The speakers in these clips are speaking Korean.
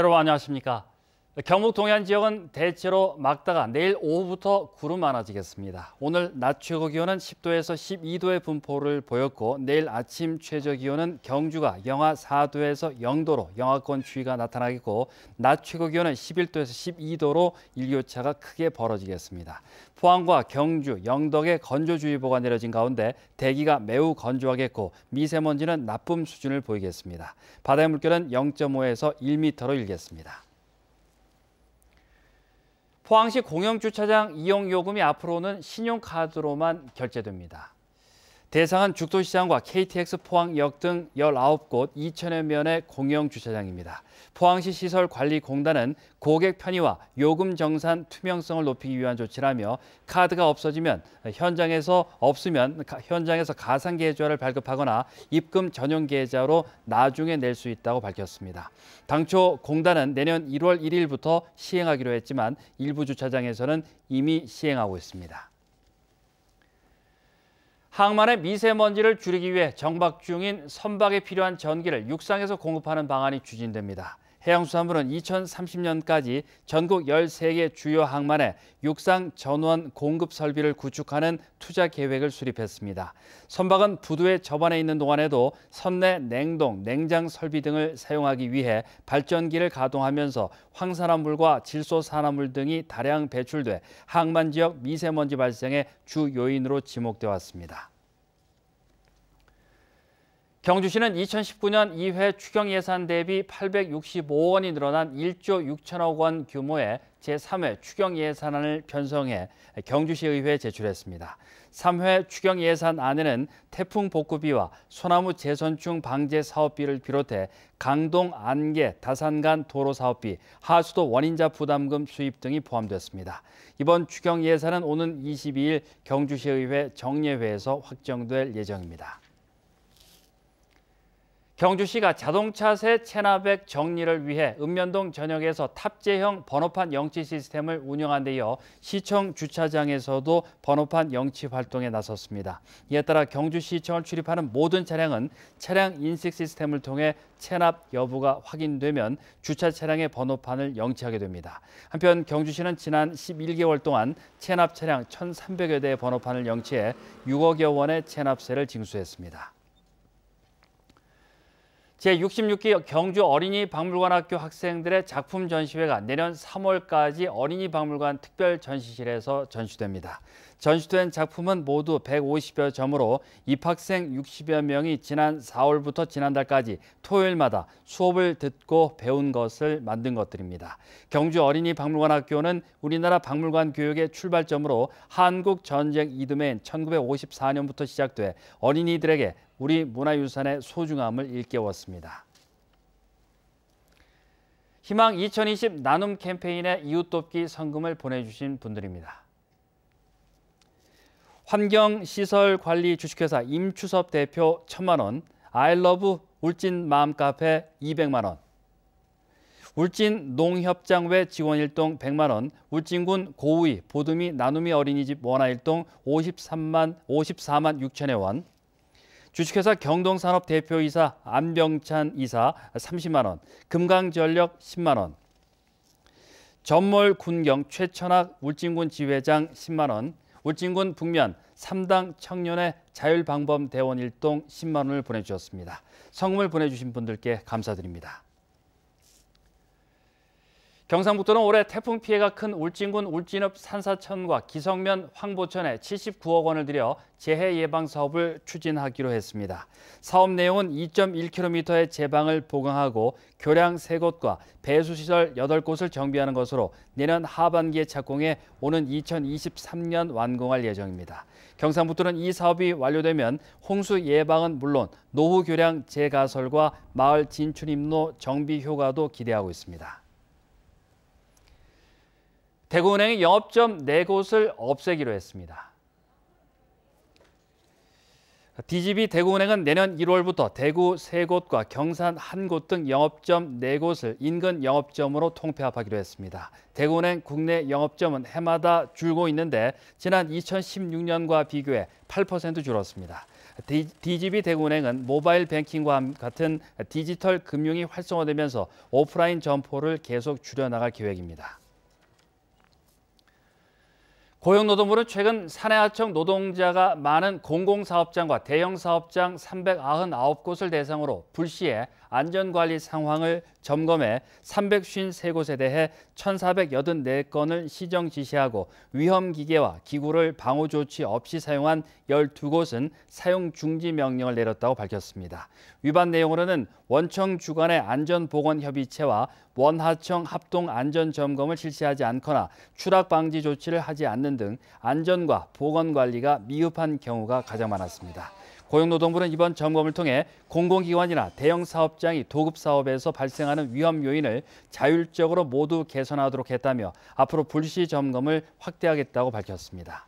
여러분 안녕하십니까? 경북 동해안 지역은 대체로 막다가 내일 오후부터 구름 많아지겠습니다. 오늘 낮 최고 기온은 10도에서 12도의 분포를 보였고 내일 아침 최저 기온은 경주가 영하 4도에서 0도로 영하권 추위가 나타나겠고 낮 최고 기온은 11도에서 12도로 일교차가 크게 벌어지겠습니다. 포항과 경주, 영덕에 건조주의보가 내려진 가운데 대기가 매우 건조하겠고 미세먼지는 나쁨 수준을 보이겠습니다. 바다의 물결은 0.5에서 1m로 일겠습니다. 포항시 공영주차장 이용요금이 앞으로는 신용카드로만 결제됩니다. 대상은 죽도시장과 KTX 포항역 등 19곳 2천여 면의 공영 주차장입니다. 포항시 시설관리공단은 고객 편의와 요금 정산 투명성을 높이기 위한 조치라며 카드가 없어지면 현장에서 없으면 현장에서 가상 계좌를 발급하거나 입금 전용 계좌로 나중에 낼 수 있다고 밝혔습니다. 당초 공단은 내년 1월 1일부터 시행하기로 했지만 일부 주차장에서는 이미 시행하고 있습니다. 항만의 미세먼지를 줄이기 위해 정박 중인 선박에 필요한 전기를 육상에서 공급하는 방안이 추진됩니다. 해양수산부는 2030년까지 전국 13개 주요 항만에 육상 전원 공급 설비를 구축하는 투자 계획을 수립했습니다. 선박은 부두에 접안해 있는 동안에도 선내 냉동, 냉장 설비 등을 사용하기 위해 발전기를 가동하면서 황산화물과 질소산화물 등이 다량 배출돼 항만 지역 미세먼지 발생의 주 요인으로 지목돼 왔습니다. 경주시는 2019년 2회 추경 예산 대비 865억 원이 늘어난 1조 6천억 원 규모의 제3회 추경 예산안을 편성해 경주시의회에 제출했습니다. 3회 추경 예산안에는 태풍 복구비와 소나무 재선충 방제 사업비를 비롯해 강동 안개 다산간 도로 사업비, 하수도 원인자 부담금 수입 등이 포함됐습니다. 이번 추경 예산은 오는 22일 경주시의회 정례회에서 확정될 예정입니다. 경주시가 자동차세 체납액 정리를 위해 읍면동 전역에서 탑재형 번호판 영치 시스템을 운영한 데 이어 시청 주차장에서도 번호판 영치 활동에 나섰습니다. 이에 따라 경주시청을 출입하는 모든 차량은 차량 인식 시스템을 통해 체납 여부가 확인되면 주차 차량의 번호판을 영치하게 됩니다. 한편 경주시는 지난 11개월 동안 체납 차량 1,300여 대의 번호판을 영치해 6억여 원의 체납세를 징수했습니다. 제66기 경주 어린이 박물관학교 학생들의 작품 전시회가 내년 3월까지 어린이 박물관 특별 전시실에서 전시됩니다. 전시된 작품은 모두 150여 점으로 입학생 60여 명이 지난 4월부터 지난달까지 토요일마다 수업을 듣고 배운 것을 만든 것들입니다. 경주 어린이 박물관 학교는 우리나라 박물관 교육의 출발점으로 한국 전쟁 이듬해인 1954년부터 시작돼 어린이들에게 우리 문화유산의 소중함을 일깨웠습니다. 희망 2020 나눔 캠페인의 이웃돕기 성금을 보내주신 분들입니다. 환경시설관리 주식회사 임추섭 대표 1천만 원, 아이러브 울진 마음카페 200만 원, 울진 농협장외 직원 일동 100만 원, 울진군 고우이 보듬이 나눔이 어린이집 원화 일동 53만 54만 6천여 원, 주식회사 경동산업 대표이사 안병찬 이사 30만 원, 금강전력 10만 원, 전몰 군경 최천학 울진군 지회장 10만 원, 울진군 북면 3당 청년의 자율방범대원 일동 10만 원을 보내주셨습니다. 성금을 보내주신 분들께 감사드립니다. 경상북도는 올해 태풍 피해가 큰 울진군 울진읍 산사천과 기성면 황보천에 79억 원을 들여 재해 예방 사업을 추진하기로 했습니다. 사업 내용은 2.1km의 제방을 보강하고 교량 3곳과 배수시설 8곳을 정비하는 것으로 내년 하반기에 착공해 오는 2023년 완공할 예정입니다. 경상북도는 이 사업이 완료되면 홍수 예방은 물론 노후 교량 재가설과 마을 진출 입로 정비 효과도 기대하고 있습니다. 대구은행이 영업점 4곳을 없애기로 했습니다. DGB 대구은행은 내년 1월부터 대구 3곳과 경산 1곳 등 영업점 4곳을 인근 영업점으로 통폐합하기로 했습니다. 대구은행 국내 영업점은 해마다 줄고 있는데 지난 2016년과 비교해 8% 줄었습니다. DGB 대구은행은 모바일 뱅킹과 같은 디지털 금융이 활성화되면서 오프라인 점포를 계속 줄여나갈 계획입니다. 고용노동부는 최근 사내하청 노동자가 많은 공공사업장과 대형사업장 399곳을 대상으로 불시에 안전관리 상황을 점검해 353곳에 대해 1,484건을 시정 지시하고 위험기계와 기구를 방호 조치 없이 사용한 12곳은 사용 중지 명령을 내렸다고 밝혔습니다. 위반 내용으로는 원청 주관의 안전보건협의체와 원하청 합동 안전점검을 실시하지 않거나 추락 방지 조치를 하지 않는 등 안전과 보건관리가 미흡한 경우가 가장 많았습니다. 고용노동부는 이번 점검을 통해 공공기관이나 대형 사업자 사업장이 도급 사업에서 발생하는 위험 요인을 자율적으로 모두 개선하도록 했다며 앞으로 불시 점검을 확대하겠다고 밝혔습니다.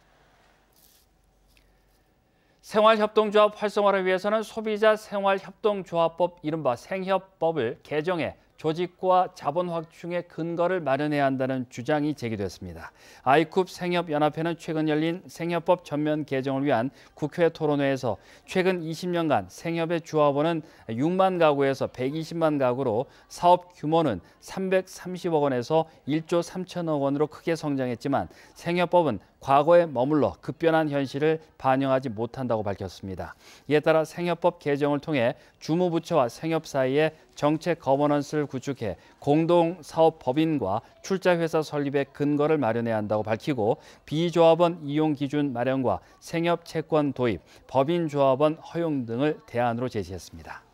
생활협동조합 활성화를 위해서는 소비자 생활협동조합법 이른바 생협법을 개정해 조직과 자본 확충의 근거를 마련해야 한다는 주장이 제기됐습니다. 아이쿱 생협연합회는 최근 열린 생협법 전면 개정을 위한 국회 토론회에서 최근 20년간 생협의 주화원은 6만 가구에서 120만 가구로 사업 규모는 330억 원에서 1조 3천억 원으로 크게 성장했지만 생협법은 과거에 머물러 급변한 현실을 반영하지 못한다고 밝혔습니다. 이에 따라 생협법 개정을 통해 주무부처와 생협 사이에 정책 거버넌스를 구축해 공동 사업 법인과 출자 회사 설립의 근거를 마련해야 한다고 밝히고 비조합원 이용 기준 마련과 생협 채권 도입, 법인 조합원 허용 등을 대안으로 제시했습니다.